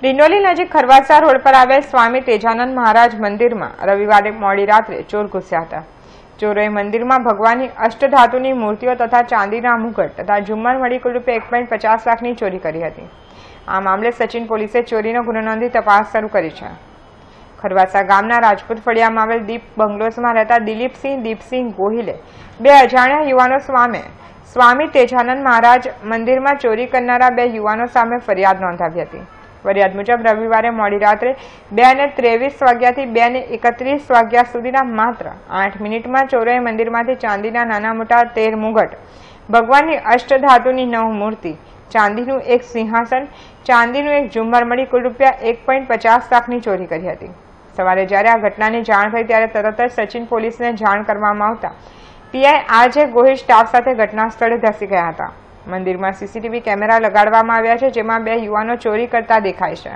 ડિંડોલી નજીક ખરવાસા રોડ પર આવેલ સ્વામી તેજાનંદ મહારાજ મંદિરમાં રવિવારે મોડી રાત્રે ચોર ઘુસ્યા હતા ચોરોએ મંદિરમાં ભગવાનની અષ્ટધાતુની મૂર્તિઓ તથા ચાંદીના મુગટ તથા ઝુમ્મર મળી કુલ રૂપે એક પોઈન્ટ પચાસ લાખની ચોરી કરી હતી આ મામલે સચિન પોલીસે ચોરીનો ગુનો નોંધી તપાસ શરૂ કરી છે ખરવાસા ગામના રાજપૂત ફળિયામાં આવેલ દીપ બંગલોઝમાં રહેતા દિલીપસિંહ દીપસિંહ ગોહિલે બે અજાણ્યા યુવાનો સ્વામે સ્વામી તેજાનંદ મહારાજ મંદિરમાં ચોરી કરનારા બે યુવાનો સામે ફરિયાદ નોંધાવી હતી ફરિયાદ મુજબ રવિવારે મોડી રાત્રે બે ને ત્રેવીસ વાગ્યાથી બે ને એકત્રીસ વાગ્યા સુધીના માત્ર આઠ મિનિટમાં ચોરોએ મંદિરમાંથી ચાંદીના નાના મોટા તેર મુગટ ભગવાનની અષ્ટધાતુની નવ મૂર્તિ ચાંદીનું એક સિંહાસન ચાંદીનું એક ઝુમ્મર મળી કુલ રૂપિયા એક પોઈન્ટ પચાસ લાખની ચોરી કરી હતી સવારે જ્યારે આ ઘટનાની જાણ થઈ ત્યારે તરત જ સચિન પોલીસને જાણ કરવામાં આવતા પીઆઈ આજે ગોહિલ સ્ટાફ સાથે ઘટના સ્થળે ધસી ગયા હતા મંદિરમાં સીસીટીવી કેમેરા લગાડવામાં આવ્યા છે જેમાં બે યુવાનો ચોરી કરતા દેખાય છે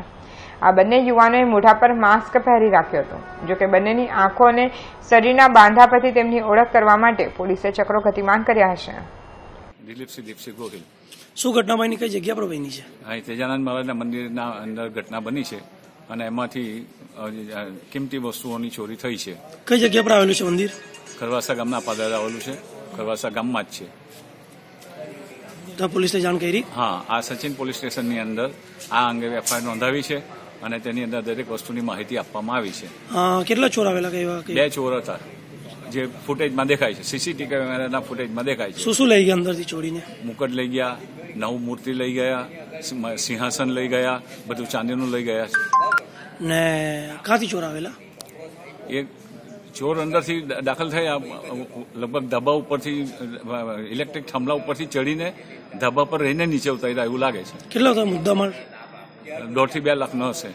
આ બંને યુવાનોએ મોઢા પર માસ્ક પહેરી રાખ્યો હતો જોકે બંનેની આંખો અને શરીરના બાંધા પરથી તેમની ઓળખ કરવા માટે પોલીસે ચક્રો ગતિમાન કર્યા હશે દિલીપસિંહ ગોહિલ શું ઘટના બની કઈ જગ્યા પર બની છે અહીં તેજાનંદ મહારાજના મંદિરના અંદર ઘટના બની છે અને એમાંથી કિંમતી વસ્તુઓની ચોરી થઈ છે કઈ જગ્યા પર આવેલું છે મંદિર ખરવાસા ગામના પાદર આવેલું છે ખરવાસા ગામમાં જ છે તો પોલીસને જાણ કરી હા આ સચિન પોલીસ સ્ટેશનની અંદર આ અંગે એફઆઈઆર નોંધાવી છે અને તેની અંદર દરેક વસ્તુની માહિતી આપવામાં આવી છે કેટલા ચોર આવેલા કહેવા બે ચોર હતા જે ફૂટેજમાં દેખાય છે સીસીટીવી કેમેરાના ફૂટેજમાં દેખાય છે શું શું લઈ ગયા અંદરથી છોડીને મુકટ લઈ ગયા નવ મૂર્તિ લઈ ગયા સિંહાસન લઈ ગયા બધું ચાંદીનું લઈ ગયા છે ને ક્યાંથી ચોર આવેલા એ ચોર અંદરથી દાખલ થયા લગભગ ધાબા ઉપરથી ઇલેક્ટ્રિક થાંભલા ઉપરથી ચડીને ધાબા પર રહીને નીચે ઉતાર્યા એવું લાગે છે કેટલો મુદ્દામાલ દોઢથી બે લાખનો હશે